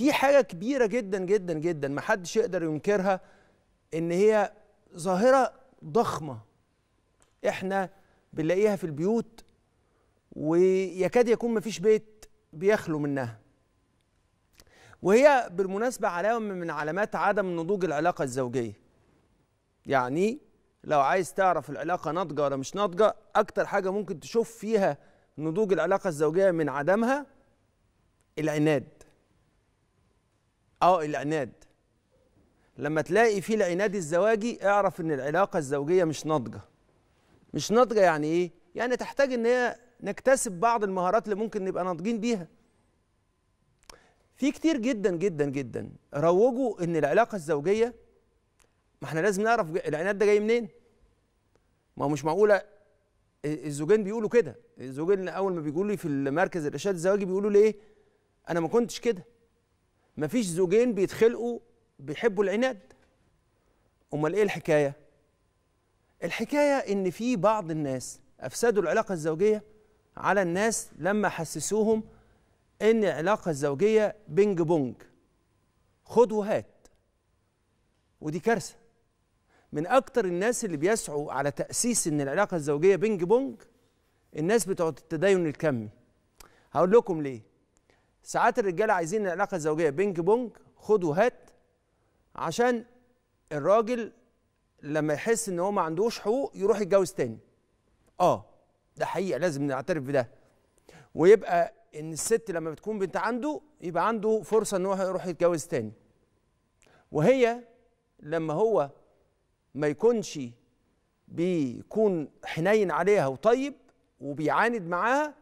في حاجه كبيره جدا جدا جدا ما حدش يقدر ينكرها ان هي ظاهره ضخمه احنا بنلاقيها في البيوت ويكاد يكون مفيش بيت بيخلو منها وهي بالمناسبة علامة من علامات عدم نضوج العلاقة الزوجية يعني لو عايز تعرف العلاقة ناضجة ولا مش ناضجة أكتر حاجة ممكن تشوف فيها نضوج العلاقة الزوجية من عدمها العناد اه العناد لما تلاقي في العناد الزواجي اعرف ان العلاقه الزوجيه مش ناضجه مش ناضجه يعني ايه يعني تحتاج ان هي نكتسب بعض المهارات اللي ممكن نبقى ناضجين بيها في كتير جدا جدا جدا روجوا ان العلاقه الزوجيه ما احنا لازم نعرف العناد ده جاي منين ما هو مش معقوله الزوجين بيقولوا كده الزوجين اول ما بيقولوا لي في المركز الارشاد الزواجي بيقولوا لي ايه انا ما كنتش كده مفيش زوجين بيتخلقوا بيحبوا العناد امال ايه الحكايه الحكايه ان في بعض الناس افسدوا العلاقه الزوجيه على الناس لما حسسوهم ان العلاقه الزوجيه بينج بونج خد وهات ودي كارثه من اكتر الناس اللي بيسعوا على تاسيس ان العلاقه الزوجيه بينج بونج الناس بتوع التدين الكمي هقول لكم ليه ساعات الرجاله عايزين العلاقه الزوجيه بينج بونج خد وهات عشان الراجل لما يحس ان هو ما عندوش حقوق يروح يتجوز تاني اه ده حقيقه لازم نعترف بده ويبقى ان الست لما بتكون بنت عنده يبقى عنده فرصه ان هو يروح يتجوز تاني وهي لما هو ما يكونش بيكون حنين عليها وطيب وبيعاند معاها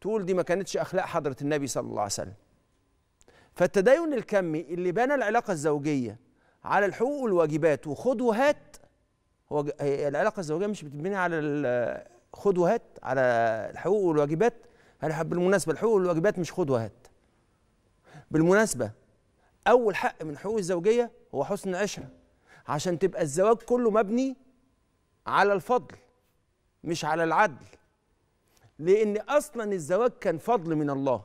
تقول دي ما كانتش اخلاق حضره النبي صلى الله عليه وسلم فالتدين الكمي اللي بنى العلاقه الزوجيه على الحقوق والواجبات وخد وهات هو العلاقه الزوجيه مش بتبني على خد وهات على الحقوق والواجبات بالمناسبه الحقوق والواجبات مش خد وهات بالمناسبه اول حق من حقوق الزوجيه هو حسن العشره عشان تبقى الزواج كله مبني على الفضل مش على العدل لأن أصلا الزواج كان فضل من الله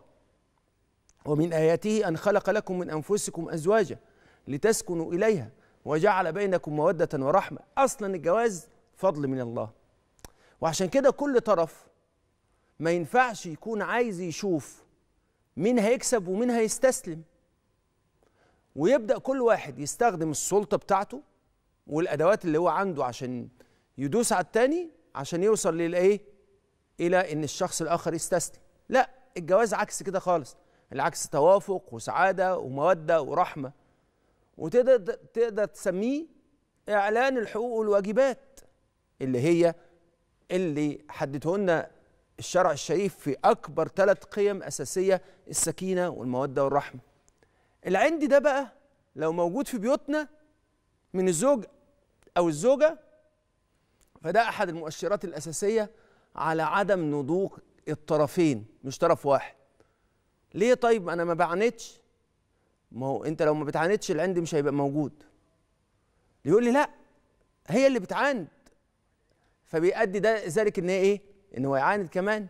ومن آياته أن خلق لكم من أنفسكم أزواجا لتسكنوا إليها وجعل بينكم مودة ورحمة أصلا الجواز فضل من الله وعشان كده كل طرف ما ينفعش يكون عايز يشوف مين هيكسب ومين هيستسلم ويبدأ كل واحد يستخدم السلطة بتاعته والأدوات اللي هو عنده عشان يدوس على التاني عشان يوصل للإيه؟ الى ان الشخص الاخر يستسلم لا الجواز عكس كده خالص العكس توافق وسعاده وموده ورحمه وتقدر تقدر تسميه اعلان الحقوق والواجبات اللي هي اللي حددته لنا الشرع الشريف في اكبر ثلاث قيم اساسيه السكينه والموده والرحمه العند ده بقى لو موجود في بيوتنا من الزوج او الزوجه فده احد المؤشرات الاساسيه على عدم نضوج الطرفين مش طرف واحد ليه طيب انا ما بعاندش ما هو انت لو ما بتعاندش العند مش هيبقى موجود يقول لي لا هي اللي بتعاند فبيؤدي ده ذلك ان هي ايه ان هو يعاند كمان